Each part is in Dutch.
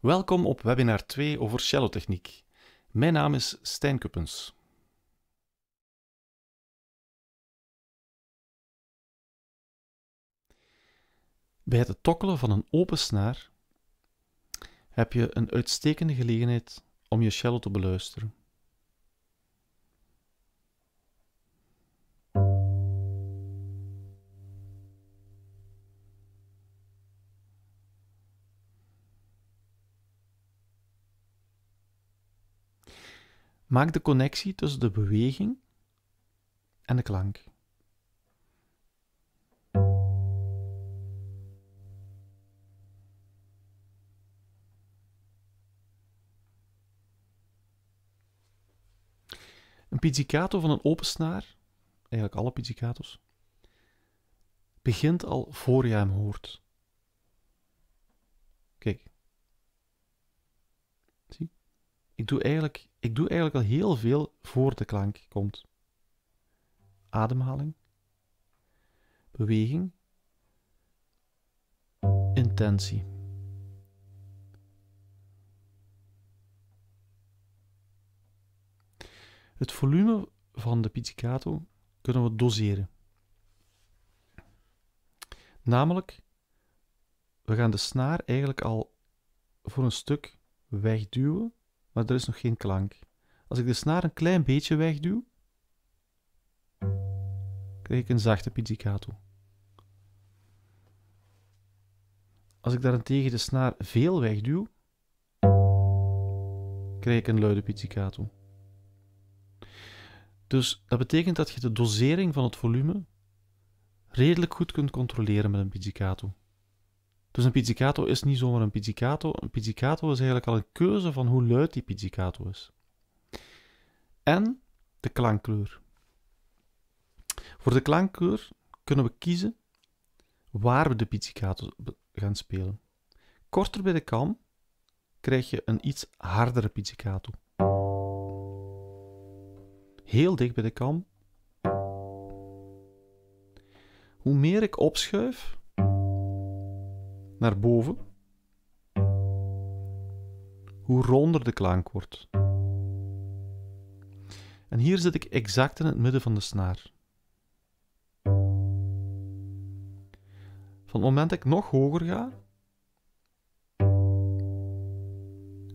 Welkom op webinar 2 over techniek. Mijn naam is Stijn Kuppens. Bij het tokkelen van een open snaar heb je een uitstekende gelegenheid om je cello te beluisteren. Maak de connectie tussen de beweging en de klank. Een pizzicato van een open snaar, eigenlijk alle pizzicato's, begint al voor je hem hoort. Kijk. Zie? Ik doe eigenlijk ik doe eigenlijk al heel veel voor de klank komt. Ademhaling, beweging, intentie. Het volume van de pizzicato kunnen we doseren. Namelijk, we gaan de snaar eigenlijk al voor een stuk wegduwen maar er is nog geen klank. Als ik de snaar een klein beetje wegduw, krijg ik een zachte pizzicato. Als ik daarentegen de snaar veel wegduw, krijg ik een luide pizzicato. Dus dat betekent dat je de dosering van het volume redelijk goed kunt controleren met een pizzicato. Dus een pizzicato is niet zomaar een pizzicato. Een pizzicato is eigenlijk al een keuze van hoe luid die pizzicato is. En de klankkleur. Voor de klankkleur kunnen we kiezen waar we de pizzicato gaan spelen. Korter bij de kam krijg je een iets hardere pizzicato. Heel dicht bij de kam. Hoe meer ik opschuif, naar boven, hoe ronder de klank wordt. En hier zit ik exact in het midden van de snaar. Van het moment dat ik nog hoger ga,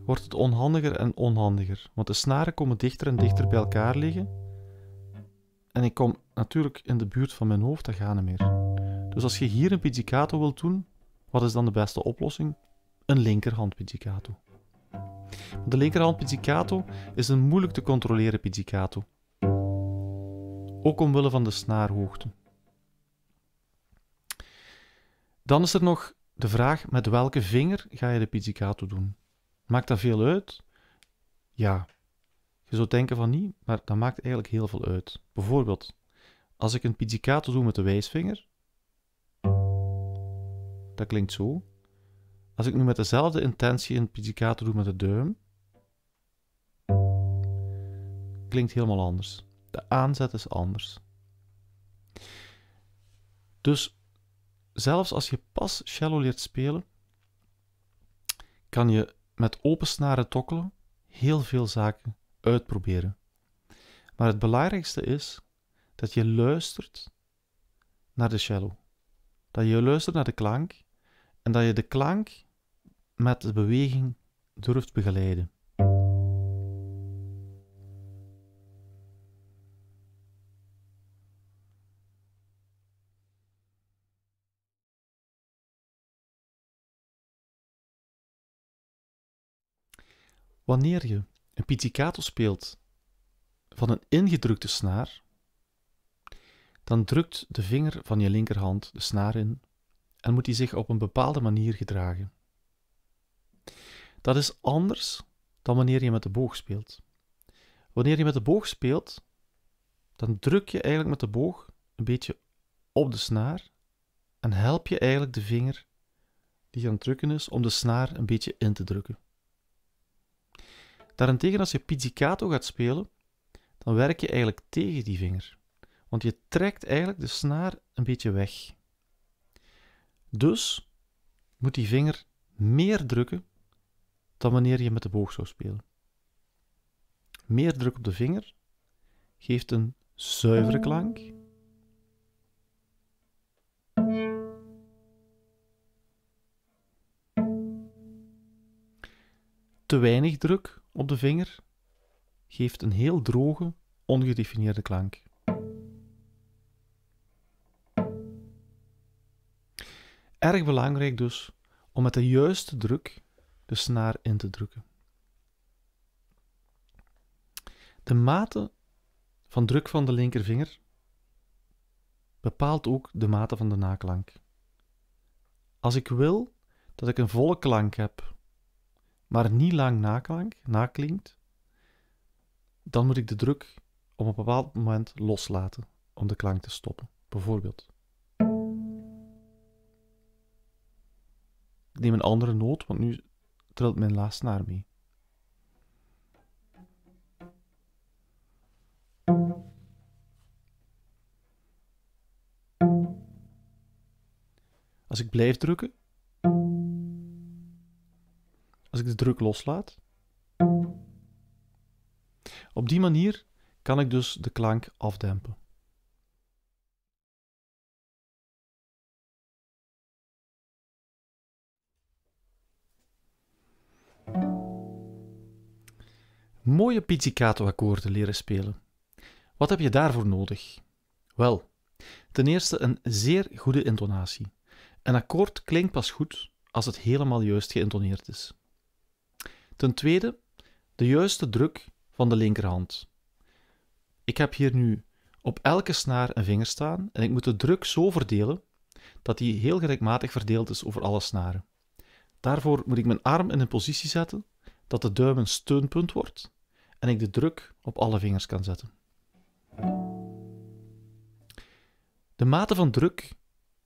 wordt het onhandiger en onhandiger. Want de snaren komen dichter en dichter bij elkaar liggen. En ik kom natuurlijk in de buurt van mijn hoofd, dat gaan niet meer. Dus als je hier een pizzicato wilt doen, wat is dan de beste oplossing? Een linkerhand pizzicato. De linkerhand pizzicato is een moeilijk te controleren pizzicato. Ook omwille van de snaarhoogte. Dan is er nog de vraag met welke vinger ga je de pizzicato doen? Maakt dat veel uit? Ja. Je zou denken van niet, maar dat maakt eigenlijk heel veel uit. Bijvoorbeeld, als ik een pizzicato doe met de wijsvinger, dat klinkt zo. Als ik nu met dezelfde intentie een pizzicato doe met de duim, klinkt helemaal anders. De aanzet is anders. Dus zelfs als je pas cello leert spelen, kan je met open snaren tokkelen heel veel zaken uitproberen. Maar het belangrijkste is dat je luistert naar de cello. Dat je luistert naar de klank en dat je de klank met de beweging durft begeleiden. Wanneer je een pizzicato speelt van een ingedrukte snaar, dan drukt de vinger van je linkerhand de snaar in en moet hij zich op een bepaalde manier gedragen. Dat is anders dan wanneer je met de boog speelt. Wanneer je met de boog speelt, dan druk je eigenlijk met de boog een beetje op de snaar en help je eigenlijk de vinger die aan het drukken is om de snaar een beetje in te drukken. Daarentegen, als je pizzicato gaat spelen, dan werk je eigenlijk tegen die vinger. Want je trekt eigenlijk de snaar een beetje weg. Dus moet die vinger meer drukken dan wanneer je met de boog zou spelen. Meer druk op de vinger geeft een zuivere klank. Te weinig druk op de vinger geeft een heel droge, ongedefinieerde klank. Erg belangrijk dus om met de juiste druk de snaar in te drukken. De mate van druk van de linkervinger bepaalt ook de mate van de naklank. Als ik wil dat ik een volle klank heb, maar niet lang naklank, naklinkt, dan moet ik de druk op een bepaald moment loslaten om de klank te stoppen, bijvoorbeeld. Ik neem een andere noot, want nu trilt mijn laatste naar mee. Als ik blijf drukken, als ik de druk loslaat, op die manier kan ik dus de klank afdempen. Mooie pizzicato-akkoorden leren spelen. Wat heb je daarvoor nodig? Wel, ten eerste een zeer goede intonatie. Een akkoord klinkt pas goed als het helemaal juist geïntoneerd is. Ten tweede, de juiste druk van de linkerhand. Ik heb hier nu op elke snaar een vinger staan en ik moet de druk zo verdelen dat die heel gelijkmatig verdeeld is over alle snaren. Daarvoor moet ik mijn arm in een positie zetten dat de duim een steunpunt wordt en ik de druk op alle vingers kan zetten. De mate van druk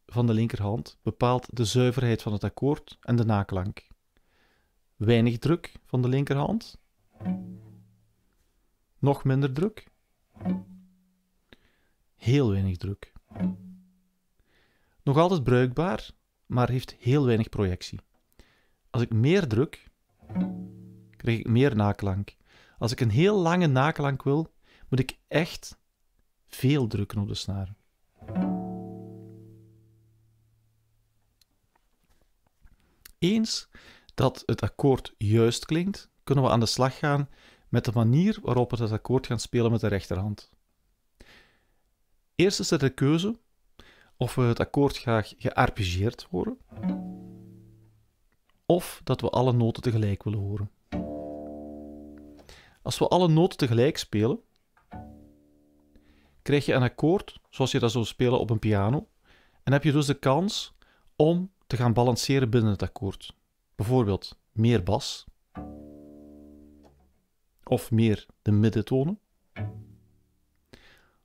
van de linkerhand bepaalt de zuiverheid van het akkoord en de naklank. Weinig druk van de linkerhand, nog minder druk, heel weinig druk. Nog altijd bruikbaar, maar heeft heel weinig projectie. Als ik meer druk, krijg ik meer naklank. Als ik een heel lange naklank wil, moet ik echt veel drukken op de snaar. Eens dat het akkoord juist klinkt, kunnen we aan de slag gaan met de manier waarop we het akkoord gaan spelen met de rechterhand. Eerst is er de keuze of we het akkoord graag gearpegieerd horen, of dat we alle noten tegelijk willen horen. Als we alle noten tegelijk spelen, krijg je een akkoord, zoals je dat zou spelen op een piano, en heb je dus de kans om te gaan balanceren binnen het akkoord. Bijvoorbeeld meer bas, of meer de middentonen,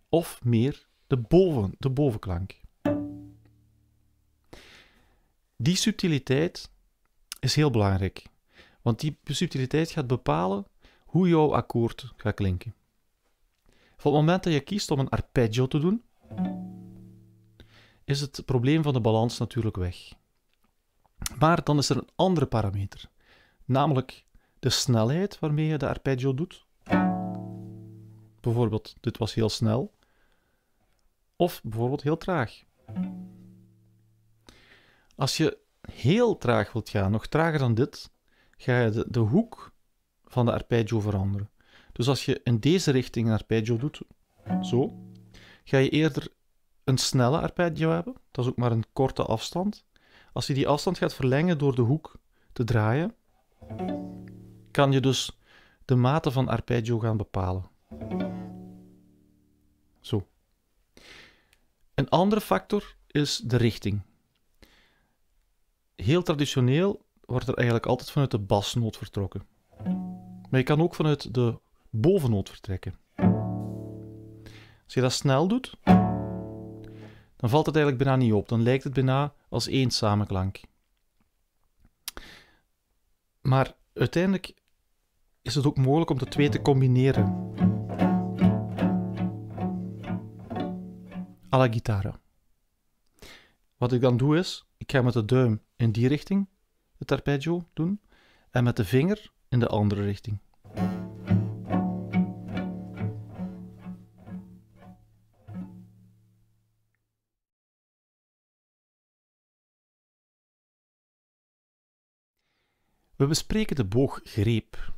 of meer de, boven, de bovenklank. Die subtiliteit is heel belangrijk, want die subtiliteit gaat bepalen hoe jouw akkoord gaat klinken. Op het moment dat je kiest om een arpeggio te doen, is het probleem van de balans natuurlijk weg. Maar dan is er een andere parameter, namelijk de snelheid waarmee je de arpeggio doet. Bijvoorbeeld, dit was heel snel, of bijvoorbeeld heel traag. Als je heel traag wilt gaan, nog trager dan dit, ga je de, de hoek van de arpeggio veranderen. Dus als je in deze richting een arpeggio doet, zo, ga je eerder een snelle arpeggio hebben. Dat is ook maar een korte afstand. Als je die afstand gaat verlengen door de hoek te draaien, kan je dus de mate van arpeggio gaan bepalen. Zo. Een andere factor is de richting. Heel traditioneel wordt er eigenlijk altijd vanuit de basnoot vertrokken. Maar je kan ook vanuit de bovennoot vertrekken. Als je dat snel doet, dan valt het eigenlijk bijna niet op. Dan lijkt het bijna als één samenklank. Maar uiteindelijk is het ook mogelijk om de twee te combineren. Alla la guitarra. Wat ik dan doe is, ik ga met de duim in die richting het arpeggio doen en met de vinger in de andere richting. We bespreken de booggreep.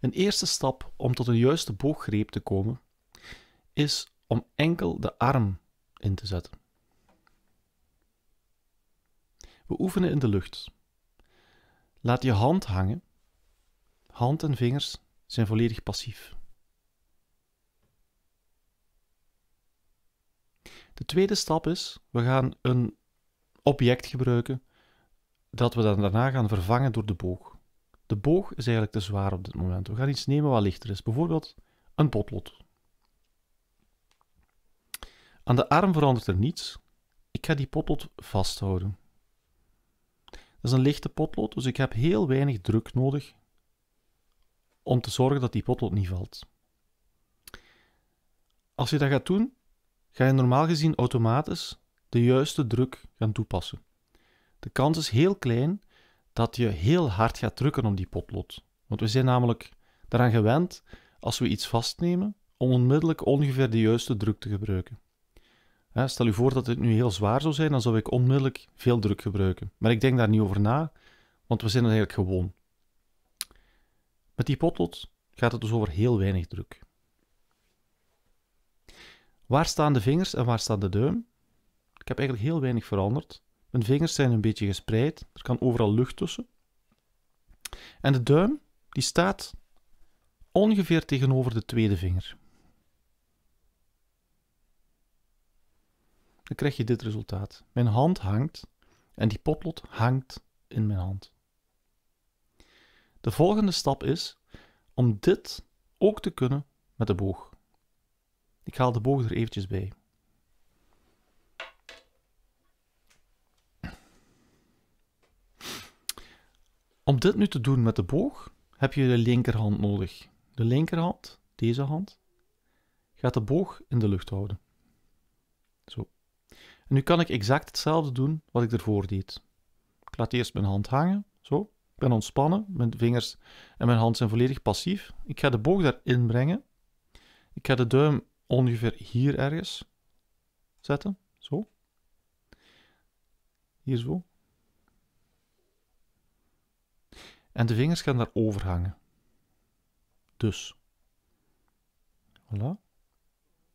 Een eerste stap om tot een juiste booggreep te komen is om enkel de arm in te zetten. We oefenen in de lucht. Laat je hand hangen. Hand en vingers zijn volledig passief. De tweede stap is, we gaan een object gebruiken dat we dat daarna gaan vervangen door de boog. De boog is eigenlijk te zwaar op dit moment. We gaan iets nemen wat lichter is. Bijvoorbeeld een potlood. Aan de arm verandert er niets. Ik ga die potlood vasthouden. Dat is een lichte potlood, dus ik heb heel weinig druk nodig om te zorgen dat die potlood niet valt. Als je dat gaat doen, ga je normaal gezien automatisch de juiste druk gaan toepassen de kans is heel klein dat je heel hard gaat drukken om die potlood. Want we zijn namelijk daaraan gewend, als we iets vastnemen, om onmiddellijk ongeveer de juiste druk te gebruiken. Stel u voor dat dit nu heel zwaar zou zijn, dan zou ik onmiddellijk veel druk gebruiken. Maar ik denk daar niet over na, want we zijn het eigenlijk gewoon. Met die potlood gaat het dus over heel weinig druk. Waar staan de vingers en waar staat de duim? Ik heb eigenlijk heel weinig veranderd. Mijn vingers zijn een beetje gespreid. Er kan overal lucht tussen. En de duim, die staat ongeveer tegenover de tweede vinger. Dan krijg je dit resultaat. Mijn hand hangt en die potlood hangt in mijn hand. De volgende stap is om dit ook te kunnen met de boog. Ik haal de boog er eventjes bij. Om dit nu te doen met de boog heb je de linkerhand nodig. De linkerhand, deze hand, gaat de boog in de lucht houden. Zo. En nu kan ik exact hetzelfde doen wat ik ervoor deed. Ik laat eerst mijn hand hangen, zo. Ik ben ontspannen, mijn vingers en mijn hand zijn volledig passief. Ik ga de boog daarin brengen. Ik ga de duim ongeveer hier ergens zetten, zo. Hier zo. En de vingers gaan daarover hangen. Dus. Voilà.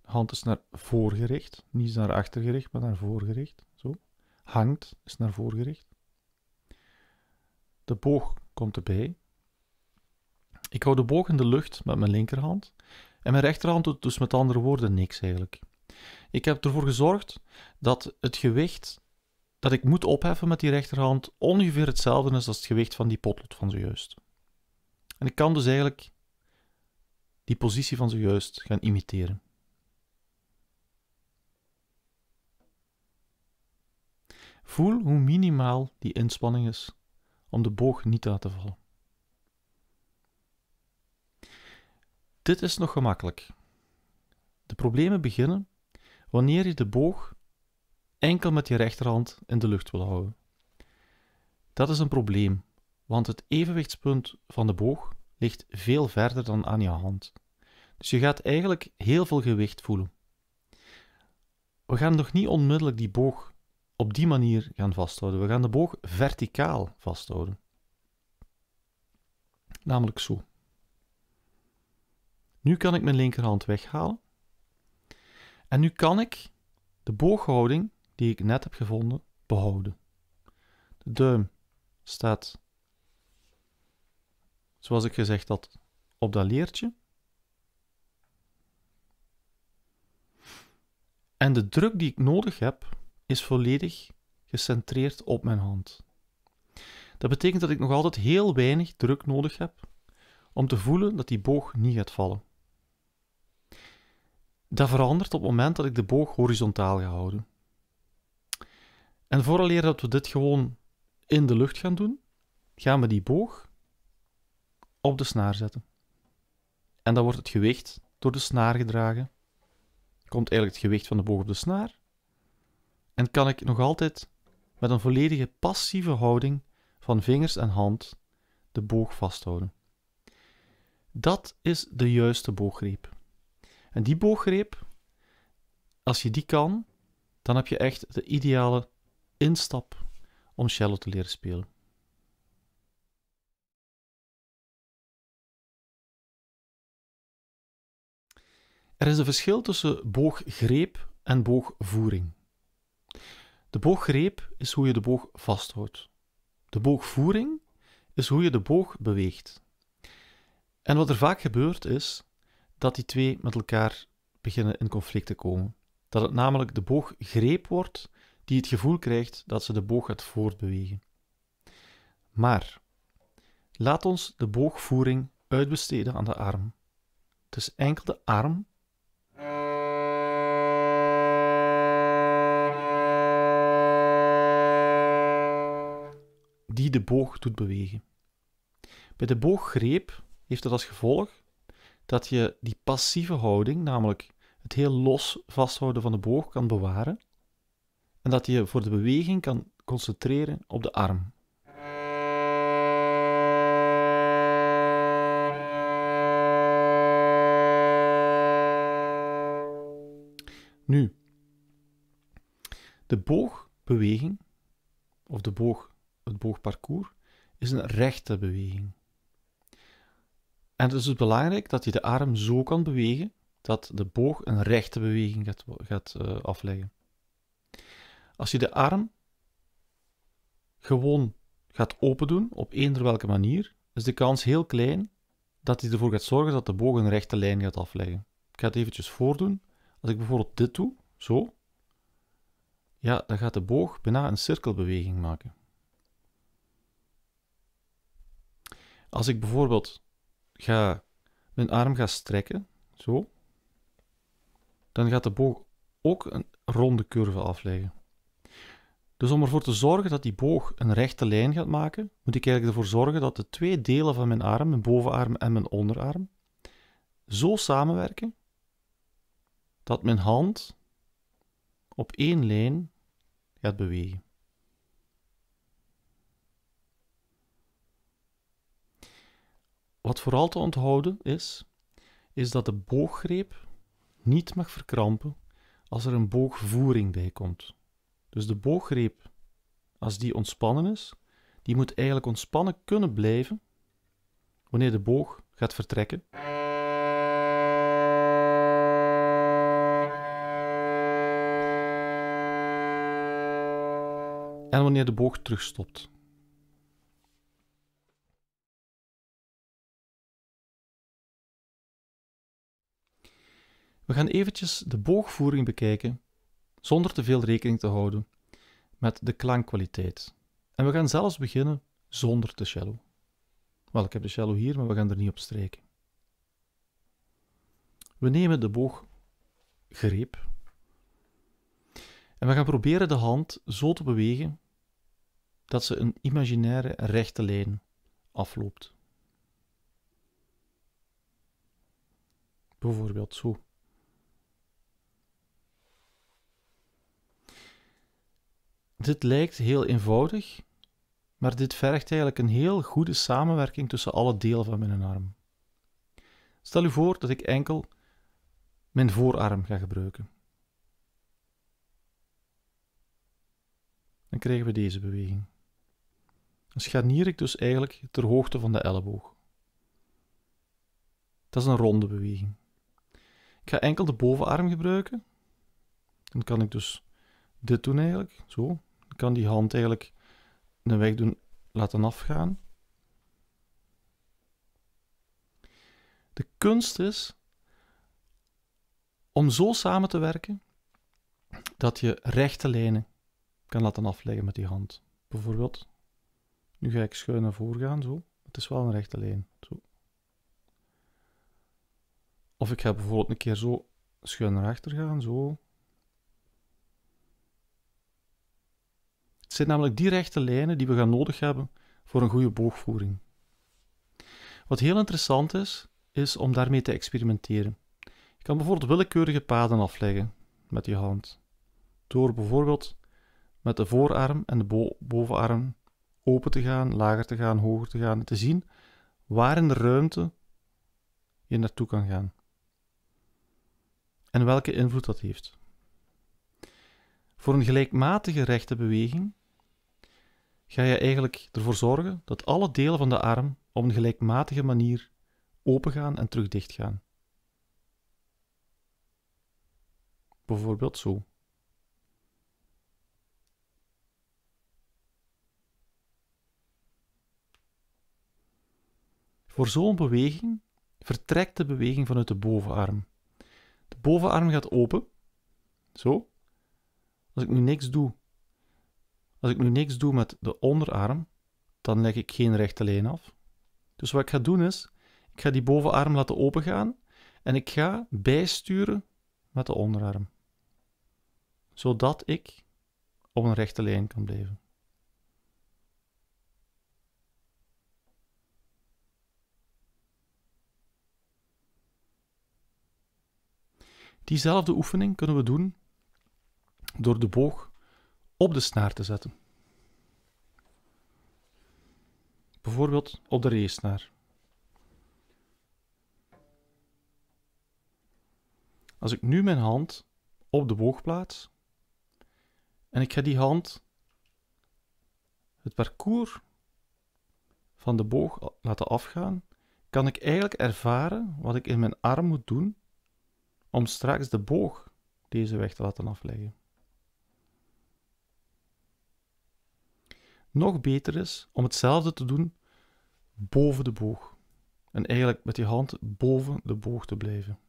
De hand is naar voren gericht. Niet naar achter gericht, maar naar voren gericht. Zo. Hangt is naar voren gericht. De boog komt erbij. Ik hou de boog in de lucht met mijn linkerhand. En mijn rechterhand doet dus met andere woorden niks eigenlijk. Ik heb ervoor gezorgd dat het gewicht dat ik moet opheffen met die rechterhand ongeveer hetzelfde is als het gewicht van die potlood van zojuist. En ik kan dus eigenlijk die positie van zojuist gaan imiteren. Voel hoe minimaal die inspanning is om de boog niet te laten vallen. Dit is nog gemakkelijk. De problemen beginnen wanneer je de boog enkel met je rechterhand in de lucht wil houden. Dat is een probleem, want het evenwichtspunt van de boog ligt veel verder dan aan je hand. Dus je gaat eigenlijk heel veel gewicht voelen. We gaan nog niet onmiddellijk die boog op die manier gaan vasthouden. We gaan de boog verticaal vasthouden. Namelijk zo. Nu kan ik mijn linkerhand weghalen. En nu kan ik de booghouding die ik net heb gevonden behouden. De duim staat, zoals ik gezegd had, op dat leertje. En de druk die ik nodig heb, is volledig gecentreerd op mijn hand. Dat betekent dat ik nog altijd heel weinig druk nodig heb om te voelen dat die boog niet gaat vallen. Dat verandert op het moment dat ik de boog horizontaal ga houden. En vooraleer dat we dit gewoon in de lucht gaan doen, gaan we die boog op de snaar zetten. En dan wordt het gewicht door de snaar gedragen. Komt eigenlijk het gewicht van de boog op de snaar. En kan ik nog altijd met een volledige passieve houding van vingers en hand de boog vasthouden. Dat is de juiste booggreep. En die booggreep, als je die kan, dan heb je echt de ideale instap om cello te leren spelen. Er is een verschil tussen booggreep en boogvoering. De booggreep is hoe je de boog vasthoudt. De boogvoering is hoe je de boog beweegt. En wat er vaak gebeurt is dat die twee met elkaar beginnen in conflict te komen. Dat het namelijk de booggreep wordt die het gevoel krijgt dat ze de boog gaat voortbewegen. Maar laat ons de boogvoering uitbesteden aan de arm. Het is enkel de arm die de boog doet bewegen. Bij de booggreep heeft dat als gevolg dat je die passieve houding, namelijk het heel los vasthouden van de boog, kan bewaren en dat je voor de beweging kan concentreren op de arm. Nu, de boogbeweging, of de boog, het boogparcours, is een rechte beweging. En dus het is belangrijk dat je de arm zo kan bewegen dat de boog een rechte beweging gaat, gaat eh, afleggen. Als je de arm gewoon gaat open doen, op eender welke manier, is de kans heel klein dat hij ervoor gaat zorgen dat de boog een rechte lijn gaat afleggen. Ik ga het eventjes voordoen. Als ik bijvoorbeeld dit doe, zo, ja, dan gaat de boog bijna een cirkelbeweging maken. Als ik bijvoorbeeld ga, mijn arm ga strekken, zo, dan gaat de boog ook een ronde curve afleggen. Dus om ervoor te zorgen dat die boog een rechte lijn gaat maken, moet ik eigenlijk ervoor zorgen dat de twee delen van mijn arm, mijn bovenarm en mijn onderarm, zo samenwerken dat mijn hand op één lijn gaat bewegen. Wat vooral te onthouden is, is dat de booggreep niet mag verkrampen als er een boogvoering bij komt. Dus de booggreep, als die ontspannen is, die moet eigenlijk ontspannen kunnen blijven wanneer de boog gaat vertrekken. En wanneer de boog terugstopt. We gaan eventjes de boogvoering bekijken zonder te veel rekening te houden met de klankkwaliteit. En we gaan zelfs beginnen zonder de cello. Wel, ik heb de cello hier, maar we gaan er niet op strijken. We nemen de booggreep en we gaan proberen de hand zo te bewegen dat ze een imaginaire rechte lijn afloopt. Bijvoorbeeld zo. dit lijkt heel eenvoudig, maar dit vergt eigenlijk een heel goede samenwerking tussen alle delen van mijn arm. Stel u voor dat ik enkel mijn voorarm ga gebruiken. Dan krijgen we deze beweging. Dan scharnier ik dus eigenlijk ter hoogte van de elleboog. Dat is een ronde beweging. Ik ga enkel de bovenarm gebruiken. Dan kan ik dus dit doen eigenlijk, zo kan die hand eigenlijk een weg doen laten afgaan. De kunst is om zo samen te werken dat je rechte lijnen kan laten afleggen met die hand. Bijvoorbeeld, nu ga ik schuin naar voren gaan, zo. Het is wel een rechte lijn, zo. Of ik ga bijvoorbeeld een keer zo schuin naar achter gaan, zo. zijn namelijk die rechte lijnen die we gaan nodig hebben voor een goede boogvoering. Wat heel interessant is, is om daarmee te experimenteren. Je kan bijvoorbeeld willekeurige paden afleggen met je hand. Door bijvoorbeeld met de voorarm en de bovenarm open te gaan, lager te gaan, hoger te gaan, en te zien waar in de ruimte je naartoe kan gaan. En welke invloed dat heeft. Voor een gelijkmatige rechte beweging ga je eigenlijk ervoor zorgen dat alle delen van de arm op een gelijkmatige manier opengaan en terug dichtgaan. Bijvoorbeeld zo. Voor zo'n beweging vertrekt de beweging vanuit de bovenarm. De bovenarm gaat open, zo. Als ik nu niks doe, als ik nu niks doe met de onderarm, dan leg ik geen rechte lijn af. Dus wat ik ga doen is, ik ga die bovenarm laten opengaan en ik ga bijsturen met de onderarm. Zodat ik op een rechte lijn kan blijven. Diezelfde oefening kunnen we doen door de boog op de snaar te zetten. Bijvoorbeeld op de race Als ik nu mijn hand op de boog plaats en ik ga die hand het parcours van de boog laten afgaan, kan ik eigenlijk ervaren wat ik in mijn arm moet doen om straks de boog deze weg te laten afleggen. nog beter is om hetzelfde te doen boven de boog. En eigenlijk met je hand boven de boog te blijven.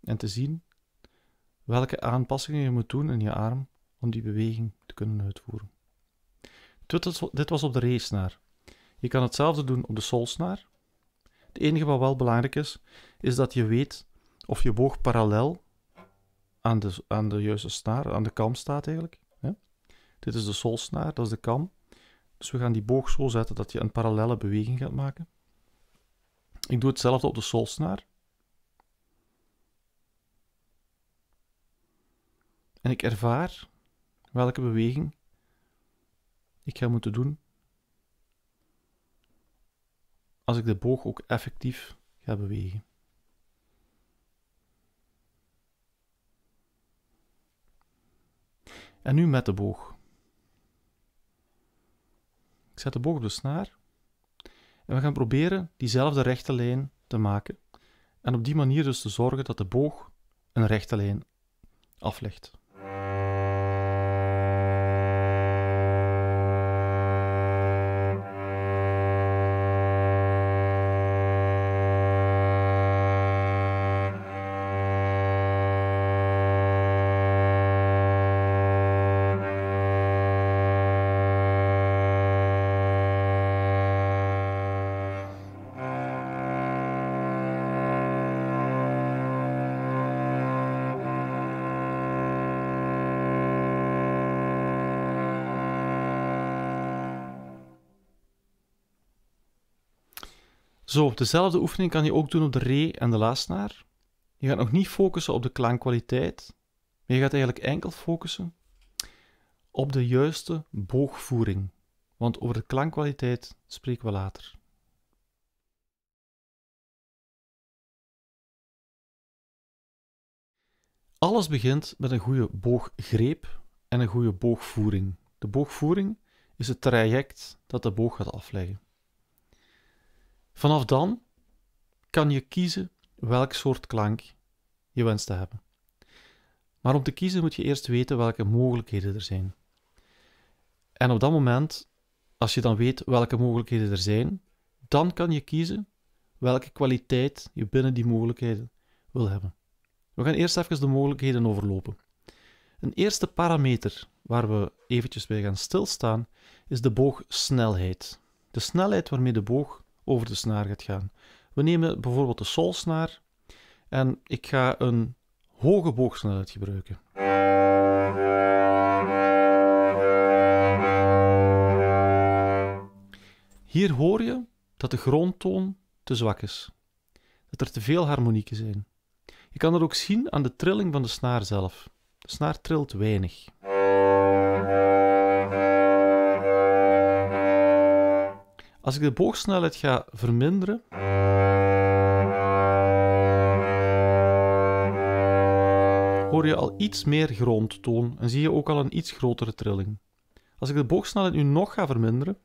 En te zien welke aanpassingen je moet doen in je arm om die beweging te kunnen uitvoeren. Dit was op de race Je kan hetzelfde doen op de solsnaar. Het enige wat wel belangrijk is, is dat je weet of je boog parallel aan de, aan de juiste snaar, aan de kam staat eigenlijk. Dit is de solsnaar, dat is de kam. Dus we gaan die boog zo zetten dat je een parallele beweging gaat maken. Ik doe hetzelfde op de solsnaar. En ik ervaar welke beweging ik ga moeten doen als ik de boog ook effectief ga bewegen. En nu met de boog. Ik zet de boog op de snaar. En we gaan proberen diezelfde rechte lijn te maken. En op die manier dus te zorgen dat de boog een rechte lijn aflegt. Zo, dezelfde oefening kan je ook doen op de re en de laasnaar. Je gaat nog niet focussen op de klankkwaliteit, maar je gaat eigenlijk enkel focussen op de juiste boogvoering. Want over de klankkwaliteit spreken we later. Alles begint met een goede booggreep en een goede boogvoering. De boogvoering is het traject dat de boog gaat afleggen. Vanaf dan kan je kiezen welk soort klank je wenst te hebben. Maar om te kiezen moet je eerst weten welke mogelijkheden er zijn. En op dat moment, als je dan weet welke mogelijkheden er zijn, dan kan je kiezen welke kwaliteit je binnen die mogelijkheden wil hebben. We gaan eerst even de mogelijkheden overlopen. Een eerste parameter waar we eventjes bij gaan stilstaan is de boogsnelheid. De snelheid waarmee de boog over de snaar gaat gaan. We nemen bijvoorbeeld de solsnaar en ik ga een hoge boogsnelheid gebruiken. Hier hoor je dat de grondtoon te zwak is, dat er te veel harmonieken zijn. Je kan dat ook zien aan de trilling van de snaar zelf. De snaar trilt weinig. Als ik de boogsnelheid ga verminderen. hoor je al iets meer grondtoon en zie je ook al een iets grotere trilling. Als ik de boogsnelheid nu nog ga verminderen.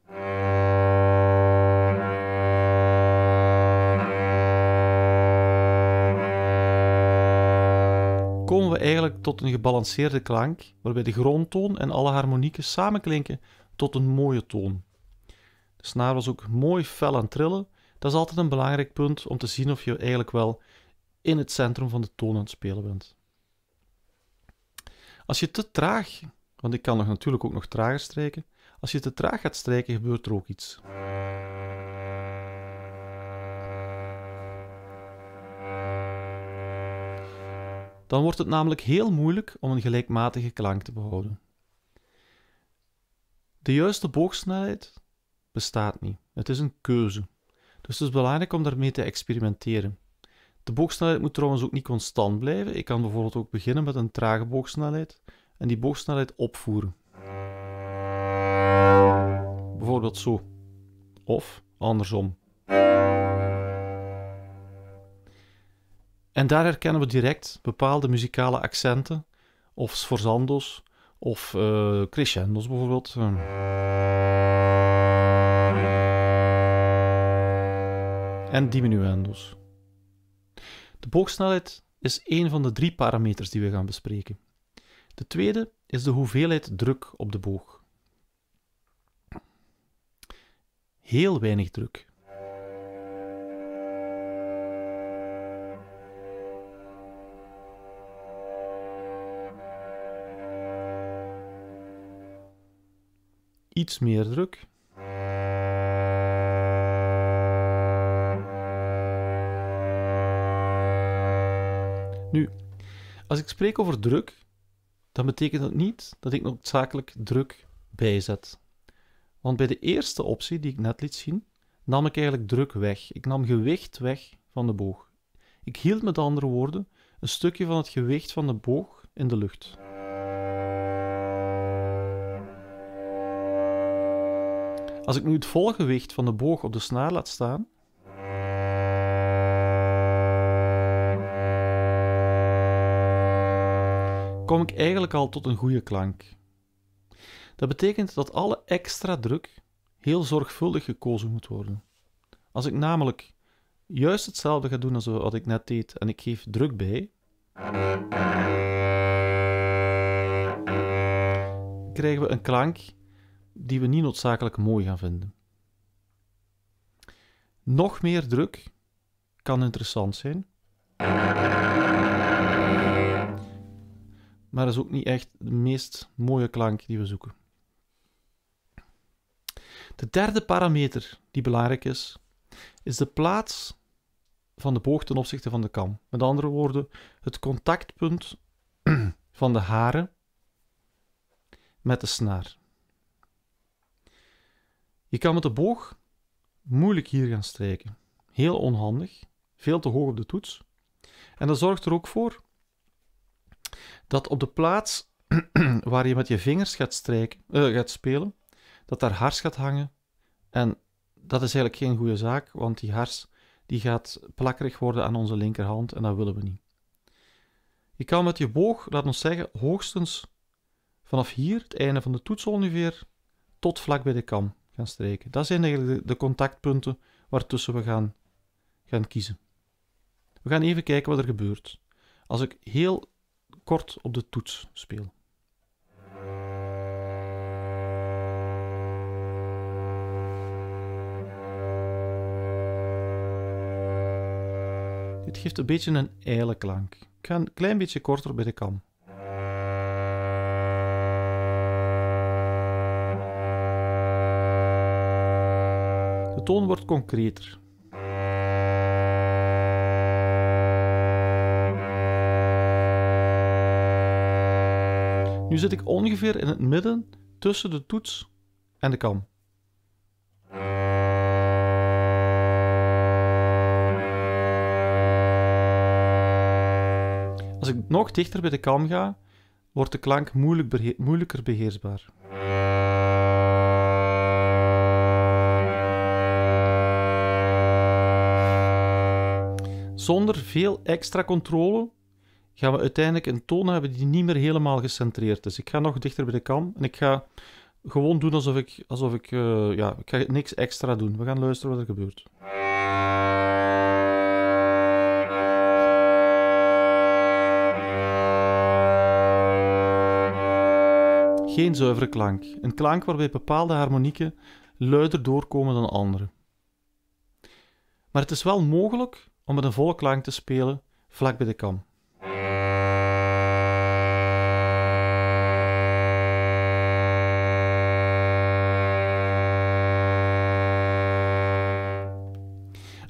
komen we eigenlijk tot een gebalanceerde klank, waarbij de grondtoon en alle harmonieken samenklinken tot een mooie toon. De dus snaar was ook mooi fel aan trillen. Dat is altijd een belangrijk punt om te zien of je eigenlijk wel in het centrum van de toon aan het spelen bent. Als je te traag, want ik kan nog natuurlijk ook nog trager strijken, als je te traag gaat strijken gebeurt er ook iets. Dan wordt het namelijk heel moeilijk om een gelijkmatige klank te behouden. De juiste boogsnelheid bestaat niet. Het is een keuze. Dus het is belangrijk om daarmee te experimenteren. De boogsnelheid moet trouwens ook niet constant blijven. Ik kan bijvoorbeeld ook beginnen met een trage boogsnelheid en die boogsnelheid opvoeren. Bijvoorbeeld zo. Of andersom. En daar herkennen we direct bepaalde muzikale accenten, of sforzandos, of uh, crescendos bijvoorbeeld. Ehm. en diminuendos. De boogsnelheid is een van de drie parameters die we gaan bespreken. De tweede is de hoeveelheid druk op de boog. Heel weinig druk. Iets meer druk. Nu, als ik spreek over druk, dan betekent dat niet dat ik noodzakelijk druk bijzet. Want bij de eerste optie die ik net liet zien, nam ik eigenlijk druk weg. Ik nam gewicht weg van de boog. Ik hield met andere woorden een stukje van het gewicht van de boog in de lucht. Als ik nu het volle gewicht van de boog op de snaar laat staan, kom ik eigenlijk al tot een goede klank. Dat betekent dat alle extra druk heel zorgvuldig gekozen moet worden. Als ik namelijk juist hetzelfde ga doen als wat ik net deed en ik geef druk bij, krijgen we een klank die we niet noodzakelijk mooi gaan vinden. Nog meer druk kan interessant zijn maar dat is ook niet echt de meest mooie klank die we zoeken. De derde parameter die belangrijk is, is de plaats van de boog ten opzichte van de kam. Met andere woorden, het contactpunt van de haren met de snaar. Je kan met de boog moeilijk hier gaan strijken. Heel onhandig, veel te hoog op de toets. En dat zorgt er ook voor dat op de plaats waar je met je vingers gaat, strijken, eh, gaat spelen, dat daar hars gaat hangen. En dat is eigenlijk geen goede zaak, want die hars die gaat plakkerig worden aan onze linkerhand en dat willen we niet. Je kan met je boog, laten ons zeggen, hoogstens vanaf hier, het einde van de toets ongeveer, tot vlak bij de kam gaan strijken. Dat zijn eigenlijk de, de contactpunten waartussen we gaan, gaan kiezen. We gaan even kijken wat er gebeurt. Als ik heel Kort op de toets speel. Dit geeft een beetje een eile klank. Ik ga een klein beetje korter bij de kam. De toon wordt concreter. Nu zit ik ongeveer in het midden tussen de toets en de kam. Als ik nog dichter bij de kam ga, wordt de klank moeilijk moeilijker beheersbaar. Zonder veel extra controle gaan we uiteindelijk een toon hebben die niet meer helemaal gecentreerd is. Ik ga nog dichter bij de kam en ik ga gewoon doen alsof ik, alsof ik, eh, ja, ik ga niks extra doen. We gaan luisteren wat er gebeurt. Geen zuivere klank. Een klank waarbij bepaalde harmonieken luider doorkomen dan andere. Maar het is wel mogelijk om met een volle klank te spelen vlak bij de kam.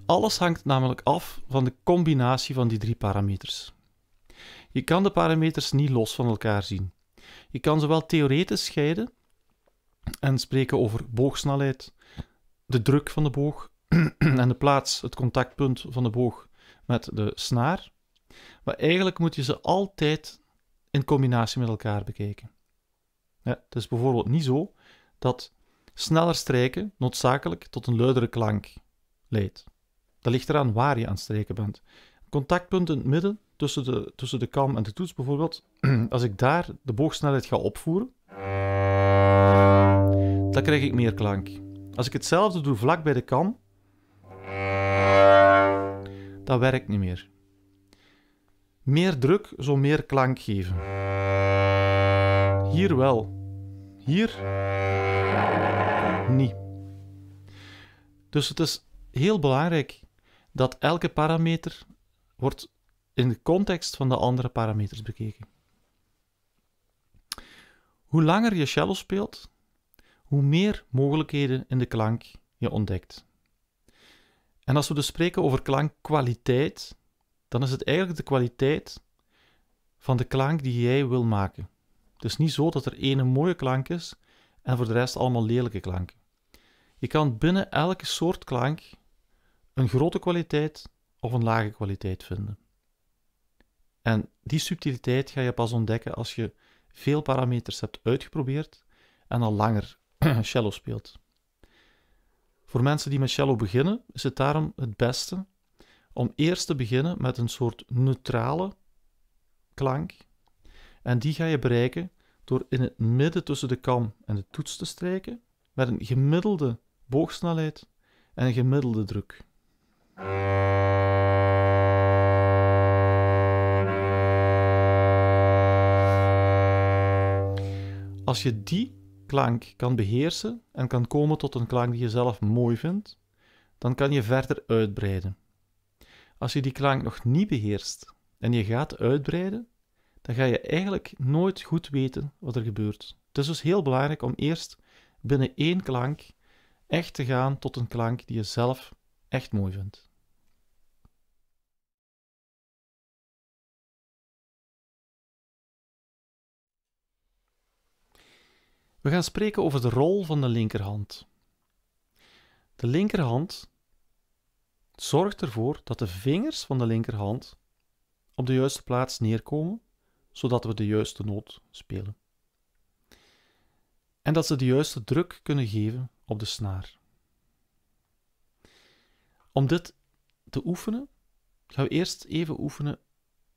Alles hangt namelijk af van de combinatie van die drie parameters. Je kan de parameters niet los van elkaar zien. Je kan ze wel theoretisch scheiden en spreken over boogsnelheid, de druk van de boog en de plaats, het contactpunt van de boog met de snaar. Maar eigenlijk moet je ze altijd in combinatie met elkaar bekijken. Ja, het is bijvoorbeeld niet zo dat sneller strijken noodzakelijk tot een luidere klank leidt. Dat ligt eraan waar je aan het strijken bent. Contactpunt in het midden, tussen de, tussen de kam en de toets bijvoorbeeld. Als ik daar de boogsnelheid ga opvoeren, dan krijg ik meer klank. Als ik hetzelfde doe vlak bij de kam, dat werkt niet meer. Meer druk zal meer klank geven. Hier wel. Hier niet. Dus het is heel belangrijk dat elke parameter wordt in de context van de andere parameters bekeken. Hoe langer je cello speelt, hoe meer mogelijkheden in de klank je ontdekt. En als we dus spreken over klankkwaliteit, dan is het eigenlijk de kwaliteit van de klank die jij wil maken. Het is niet zo dat er één mooie klank is en voor de rest allemaal lelijke klanken. Je kan binnen elke soort klank een grote kwaliteit of een lage kwaliteit vinden. En die subtiliteit ga je pas ontdekken als je veel parameters hebt uitgeprobeerd en al langer cello speelt. Voor mensen die met cello beginnen, is het daarom het beste om eerst te beginnen met een soort neutrale klank. En die ga je bereiken door in het midden tussen de kam en de toets te strijken met een gemiddelde boogsnelheid en een gemiddelde druk. Als je die klank kan beheersen en kan komen tot een klank die je zelf mooi vindt, dan kan je verder uitbreiden. Als je die klank nog niet beheerst en je gaat uitbreiden, dan ga je eigenlijk nooit goed weten wat er gebeurt. Het is dus heel belangrijk om eerst binnen één klank echt te gaan tot een klank die je zelf echt mooi vindt. We gaan spreken over de rol van de linkerhand. De linkerhand zorgt ervoor dat de vingers van de linkerhand op de juiste plaats neerkomen, zodat we de juiste noot spelen. En dat ze de juiste druk kunnen geven op de snaar. Om dit te oefenen, gaan we eerst even oefenen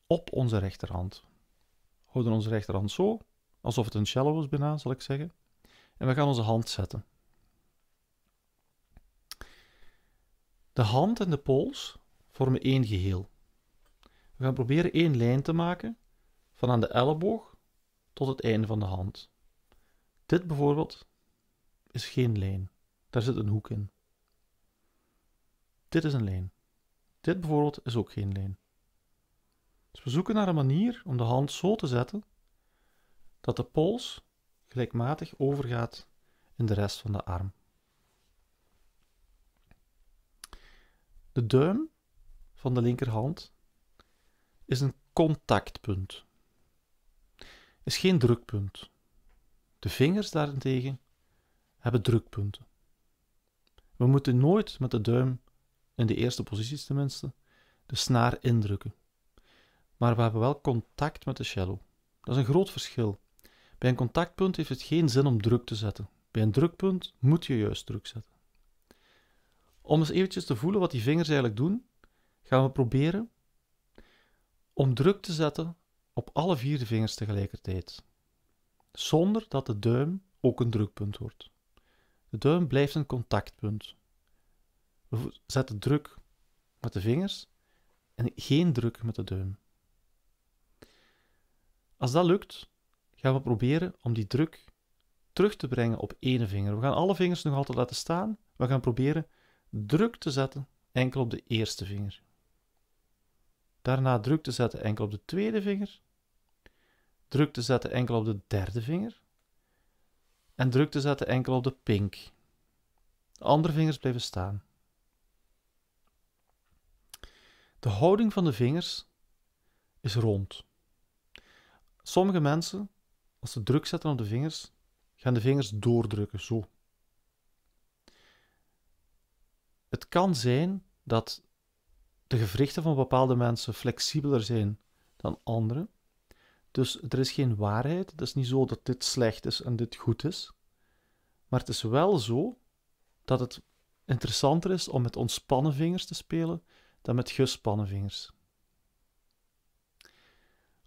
op onze rechterhand. houden onze rechterhand zo, alsof het een cello was bijna, zal ik zeggen. En we gaan onze hand zetten. De hand en de pols vormen één geheel. We gaan proberen één lijn te maken van aan de elleboog tot het einde van de hand. Dit bijvoorbeeld is geen lijn. Daar zit een hoek in. Dit is een lijn. Dit bijvoorbeeld is ook geen lijn. Dus we zoeken naar een manier om de hand zo te zetten dat de pols gelijkmatig overgaat in de rest van de arm. De duim van de linkerhand is een contactpunt, is geen drukpunt. De vingers daarentegen hebben drukpunten. We moeten nooit met de duim, in de eerste posities tenminste, de snaar indrukken. Maar we hebben wel contact met de cello. Dat is een groot verschil. Bij een contactpunt heeft het geen zin om druk te zetten. Bij een drukpunt moet je juist druk zetten. Om eens eventjes te voelen wat die vingers eigenlijk doen, gaan we proberen om druk te zetten op alle vier de vingers tegelijkertijd. Zonder dat de duim ook een drukpunt wordt. De duim blijft een contactpunt. We zetten druk met de vingers en geen druk met de duim. Als dat lukt, gaan we proberen om die druk terug te brengen op één vinger. We gaan alle vingers nog altijd laten staan. We gaan proberen druk te zetten enkel op de eerste vinger. Daarna druk te zetten enkel op de tweede vinger. Druk te zetten enkel op de derde vinger. En druk te zetten enkel op de pink. De andere vingers blijven staan. De houding van de vingers is rond. Sommige mensen als ze druk zetten op de vingers, gaan de vingers doordrukken, zo. Het kan zijn dat de gewrichten van bepaalde mensen flexibeler zijn dan anderen. Dus er is geen waarheid. Het is niet zo dat dit slecht is en dit goed is. Maar het is wel zo dat het interessanter is om met ontspannen vingers te spelen dan met gespannen vingers.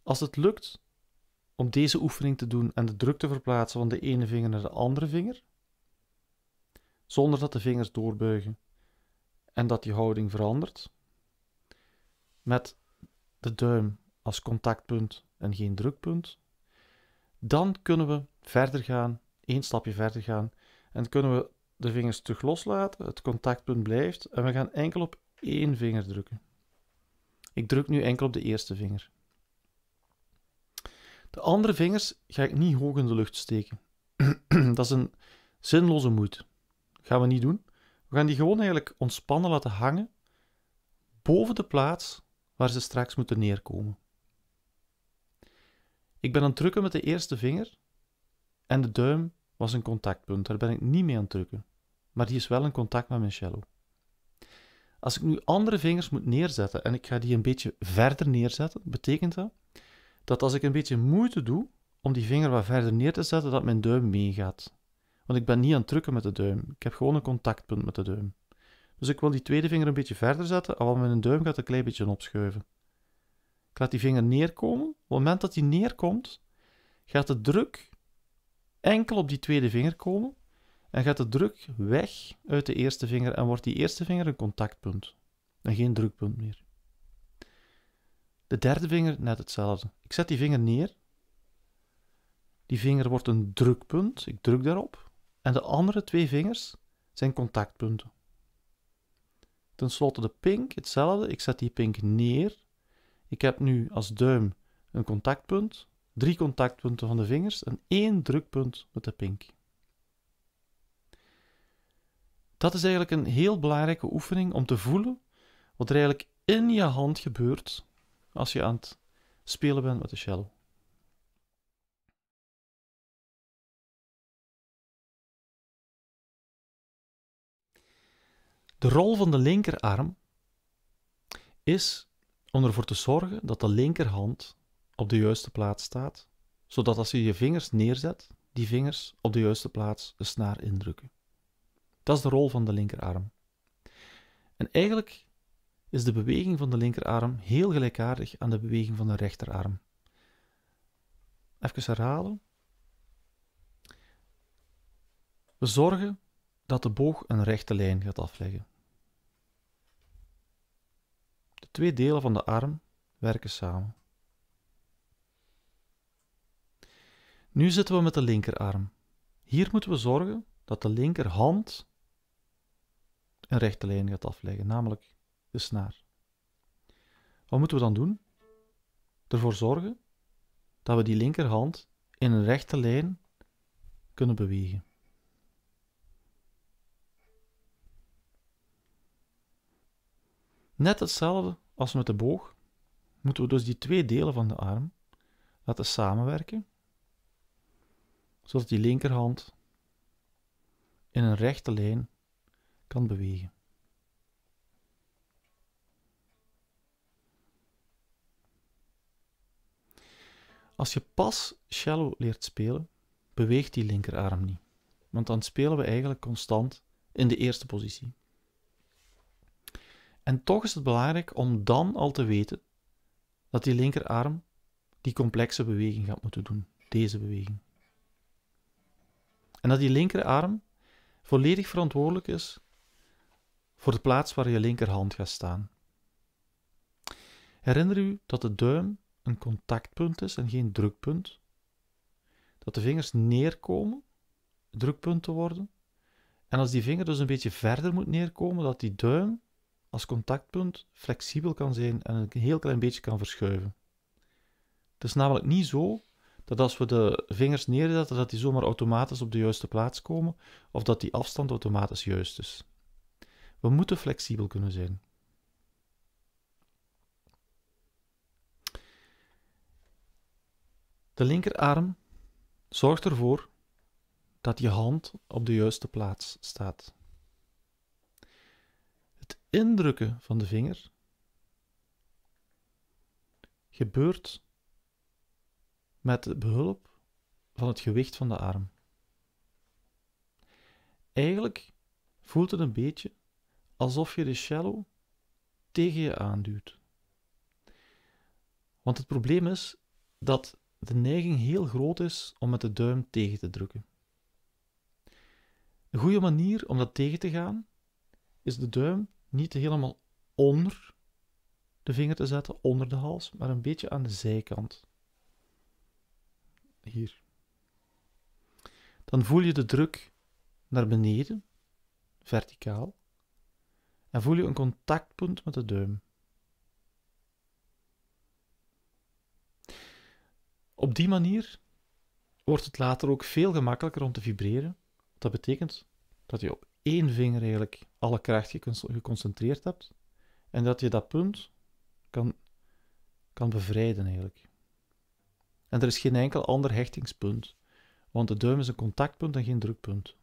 Als het lukt om deze oefening te doen en de druk te verplaatsen van de ene vinger naar de andere vinger, zonder dat de vingers doorbuigen en dat die houding verandert, met de duim als contactpunt en geen drukpunt, dan kunnen we verder gaan, één stapje verder gaan, en kunnen we de vingers terug loslaten, het contactpunt blijft, en we gaan enkel op één vinger drukken. Ik druk nu enkel op de eerste vinger. De andere vingers ga ik niet hoog in de lucht steken. dat is een zinloze moeite. Dat gaan we niet doen. We gaan die gewoon eigenlijk ontspannen laten hangen boven de plaats waar ze straks moeten neerkomen. Ik ben aan het drukken met de eerste vinger en de duim was een contactpunt. Daar ben ik niet mee aan het drukken. Maar die is wel in contact met mijn cello. Als ik nu andere vingers moet neerzetten en ik ga die een beetje verder neerzetten, betekent dat dat als ik een beetje moeite doe om die vinger wat verder neer te zetten, dat mijn duim meegaat. Want ik ben niet aan het drukken met de duim. Ik heb gewoon een contactpunt met de duim. Dus ik wil die tweede vinger een beetje verder zetten, al mijn duim gaat een klein beetje opschuiven. Ik laat die vinger neerkomen. Op het moment dat die neerkomt, gaat de druk enkel op die tweede vinger komen. En gaat de druk weg uit de eerste vinger en wordt die eerste vinger een contactpunt. En geen drukpunt meer. De derde vinger net hetzelfde. Ik zet die vinger neer. Die vinger wordt een drukpunt. Ik druk daarop. En de andere twee vingers zijn contactpunten. Ten slotte de pink, hetzelfde. Ik zet die pink neer. Ik heb nu als duim een contactpunt, drie contactpunten van de vingers en één drukpunt met de pink. Dat is eigenlijk een heel belangrijke oefening om te voelen wat er eigenlijk in je hand gebeurt als je aan het spelen bent met de shell, De rol van de linkerarm is om ervoor te zorgen dat de linkerhand op de juiste plaats staat, zodat als je je vingers neerzet, die vingers op de juiste plaats de snaar indrukken. Dat is de rol van de linkerarm. En eigenlijk is de beweging van de linkerarm heel gelijkaardig aan de beweging van de rechterarm. Even herhalen. We zorgen dat de boog een rechte lijn gaat afleggen. De twee delen van de arm werken samen. Nu zitten we met de linkerarm. Hier moeten we zorgen dat de linkerhand een rechte lijn gaat afleggen, namelijk snaar. Wat moeten we dan doen? Ervoor zorgen dat we die linkerhand in een rechte lijn kunnen bewegen. Net hetzelfde als met de boog, moeten we dus die twee delen van de arm laten samenwerken, zodat die linkerhand in een rechte lijn kan bewegen. Als je pas shallow leert spelen, beweegt die linkerarm niet. Want dan spelen we eigenlijk constant in de eerste positie. En toch is het belangrijk om dan al te weten dat die linkerarm die complexe beweging gaat moeten doen. Deze beweging. En dat die linkerarm volledig verantwoordelijk is voor de plaats waar je linkerhand gaat staan. Herinner u dat de duim een contactpunt is en geen drukpunt. Dat de vingers neerkomen, drukpunten worden. En als die vinger dus een beetje verder moet neerkomen, dat die duim als contactpunt flexibel kan zijn en een heel klein beetje kan verschuiven. Het is namelijk niet zo dat als we de vingers neerzetten, dat die zomaar automatisch op de juiste plaats komen of dat die afstand automatisch juist is. We moeten flexibel kunnen zijn. De linkerarm zorgt ervoor dat je hand op de juiste plaats staat. Het indrukken van de vinger gebeurt met behulp van het gewicht van de arm. Eigenlijk voelt het een beetje alsof je de cello tegen je aanduwt. Want het probleem is dat de neiging heel groot is om met de duim tegen te drukken. Een goede manier om dat tegen te gaan is de duim niet helemaal onder de vinger te zetten, onder de hals, maar een beetje aan de zijkant. Hier. Dan voel je de druk naar beneden, verticaal, en voel je een contactpunt met de duim. Op die manier wordt het later ook veel gemakkelijker om te vibreren. Dat betekent dat je op één vinger eigenlijk alle kracht geconcentreerd hebt en dat je dat punt kan, kan bevrijden eigenlijk. En er is geen enkel ander hechtingspunt, want de duim is een contactpunt en geen drukpunt.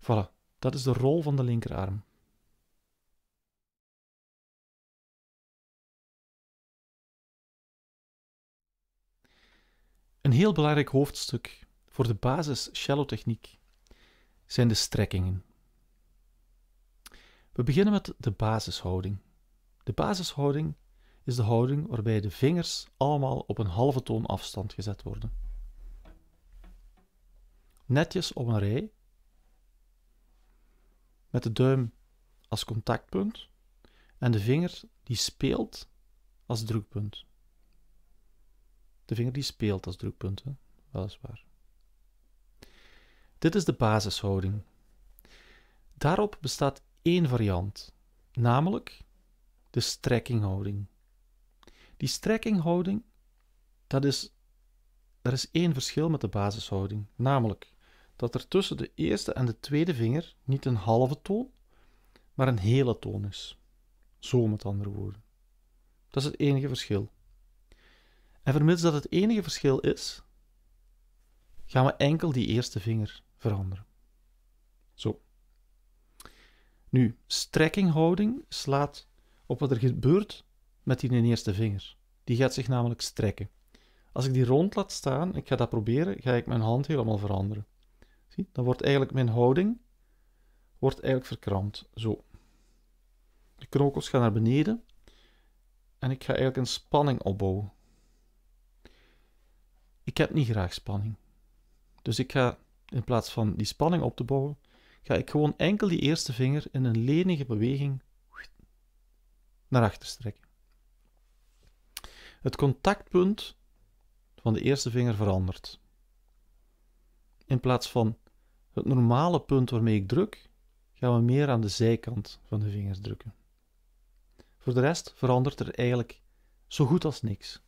Voilà, dat is de rol van de linkerarm. Een heel belangrijk hoofdstuk voor de basis techniek zijn de strekkingen. We beginnen met de basishouding. De basishouding is de houding waarbij de vingers allemaal op een halve toon afstand gezet worden. Netjes op een rij, met de duim als contactpunt en de vinger die speelt als drukpunt. De vinger die speelt als drukpunt, weliswaar. Dit is de basishouding. Daarop bestaat één variant, namelijk de strekkinghouding. Die strekkinghouding, dat is, er is één verschil met de basishouding, namelijk dat er tussen de eerste en de tweede vinger niet een halve toon, maar een hele toon is. Zo met andere woorden. Dat is het enige verschil. En vermits dat het enige verschil is, gaan we enkel die eerste vinger veranderen. Zo. Nu, strekkinghouding slaat op wat er gebeurt met die eerste vinger. Die gaat zich namelijk strekken. Als ik die rond laat staan, ik ga dat proberen, ga ik mijn hand helemaal veranderen. Zie, dan wordt eigenlijk mijn houding wordt eigenlijk verkrampt. Zo. De knokkels gaan naar beneden en ik ga eigenlijk een spanning opbouwen ik heb niet graag spanning. Dus ik ga, in plaats van die spanning op te bouwen, ga ik gewoon enkel die eerste vinger in een lenige beweging naar achter strekken. Het contactpunt van de eerste vinger verandert. In plaats van het normale punt waarmee ik druk, gaan we meer aan de zijkant van de vingers drukken. Voor de rest verandert er eigenlijk zo goed als niks.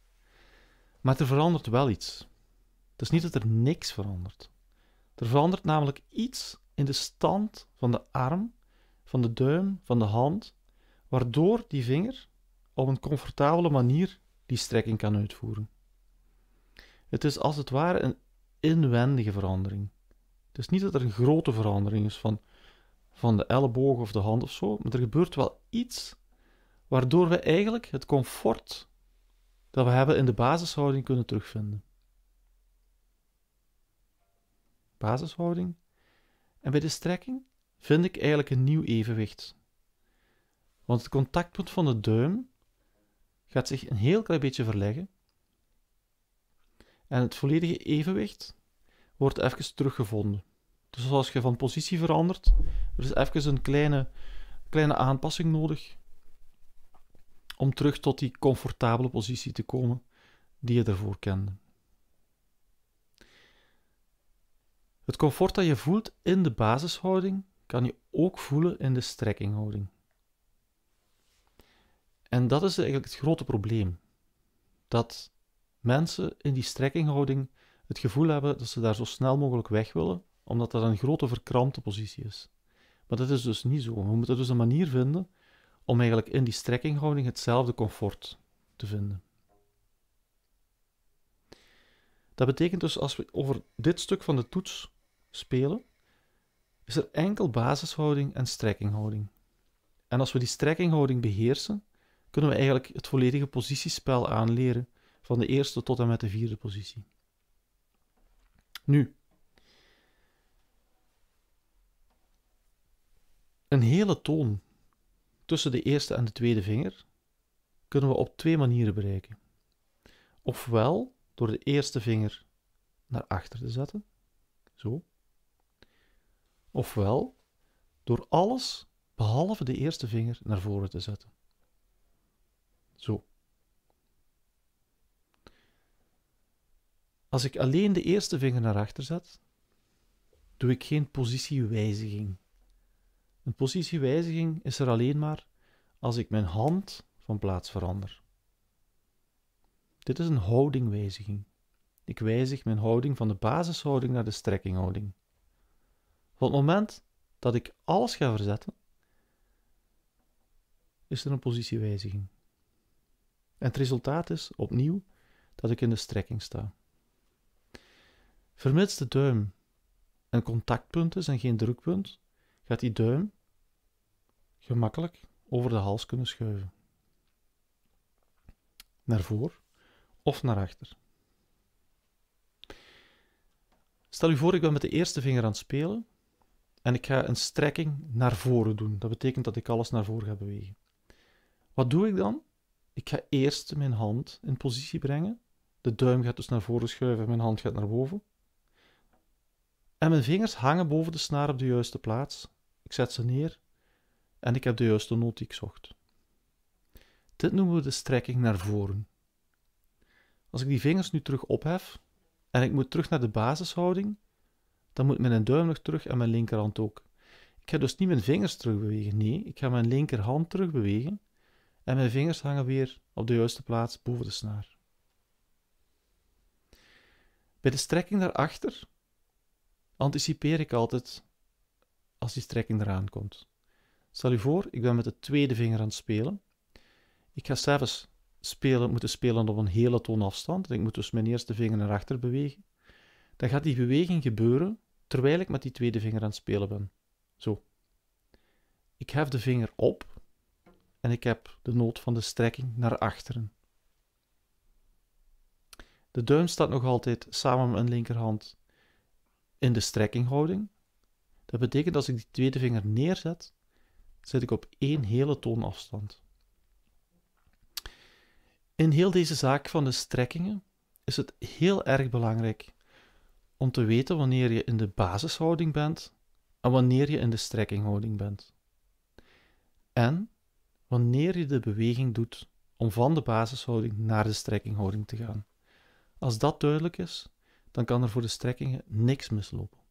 Maar er verandert wel iets. Het is niet dat er niks verandert. Er verandert namelijk iets in de stand van de arm, van de duim, van de hand, waardoor die vinger op een comfortabele manier die strekking kan uitvoeren. Het is als het ware een inwendige verandering. Het is niet dat er een grote verandering is van, van de elleboog of de hand of zo, maar er gebeurt wel iets waardoor we eigenlijk het comfort dat we hebben in de basishouding kunnen terugvinden. Basishouding. En bij de strekking vind ik eigenlijk een nieuw evenwicht. Want het contactpunt van de duim gaat zich een heel klein beetje verleggen. En het volledige evenwicht wordt even teruggevonden. Dus als je van positie verandert, er is even een kleine, kleine aanpassing nodig om terug tot die comfortabele positie te komen die je ervoor kende. Het comfort dat je voelt in de basishouding kan je ook voelen in de strekkinghouding. En dat is eigenlijk het grote probleem. Dat mensen in die strekkinghouding het gevoel hebben dat ze daar zo snel mogelijk weg willen, omdat dat een grote verkrampte positie is. Maar dat is dus niet zo. We moeten dus een manier vinden om eigenlijk in die strekkinghouding hetzelfde comfort te vinden. Dat betekent dus als we over dit stuk van de toets spelen, is er enkel basishouding en strekkinghouding. En als we die strekkinghouding beheersen, kunnen we eigenlijk het volledige positiespel aanleren, van de eerste tot en met de vierde positie. Nu, een hele toon tussen de eerste en de tweede vinger kunnen we op twee manieren bereiken. Ofwel door de eerste vinger naar achter te zetten, zo. Ofwel door alles behalve de eerste vinger naar voren te zetten. Zo. Als ik alleen de eerste vinger naar achter zet, doe ik geen positiewijziging. Een positiewijziging is er alleen maar als ik mijn hand van plaats verander. Dit is een houdingwijziging. Ik wijzig mijn houding van de basishouding naar de strekkinghouding. Van het moment dat ik alles ga verzetten, is er een positiewijziging. En het resultaat is opnieuw dat ik in de strekking sta. Vermits de duim een contactpunt is en geen drukpunt, gaat die duim gemakkelijk over de hals kunnen schuiven. Naar voor of naar achter. Stel u voor, ik ben met de eerste vinger aan het spelen en ik ga een strekking naar voren doen. Dat betekent dat ik alles naar voren ga bewegen. Wat doe ik dan? Ik ga eerst mijn hand in positie brengen. De duim gaat dus naar voren schuiven, mijn hand gaat naar boven. En mijn vingers hangen boven de snaar op de juiste plaats. Ik zet ze neer en ik heb de juiste noot die ik zocht. Dit noemen we de strekking naar voren. Als ik die vingers nu terug ophef en ik moet terug naar de basishouding, dan moet mijn duim nog terug en mijn linkerhand ook. Ik ga dus niet mijn vingers terugbewegen, nee, ik ga mijn linkerhand terugbewegen en mijn vingers hangen weer op de juiste plaats boven de snaar. Bij de strekking daarachter anticipeer ik altijd als die strekking eraan komt. Stel je voor, ik ben met de tweede vinger aan het spelen. Ik ga zelfs spelen, moeten spelen op een hele toon afstand. ik moet dus mijn eerste vinger naar achter bewegen. Dan gaat die beweging gebeuren terwijl ik met die tweede vinger aan het spelen ben. Zo. Ik hef de vinger op en ik heb de noot van de strekking naar achteren. De duim staat nog altijd samen met mijn linkerhand in de strekkinghouding. Dat betekent dat als ik die tweede vinger neerzet, zit ik op één hele toonafstand. In heel deze zaak van de strekkingen is het heel erg belangrijk om te weten wanneer je in de basishouding bent en wanneer je in de strekkinghouding bent. En wanneer je de beweging doet om van de basishouding naar de strekkinghouding te gaan. Als dat duidelijk is, dan kan er voor de strekkingen niks mislopen.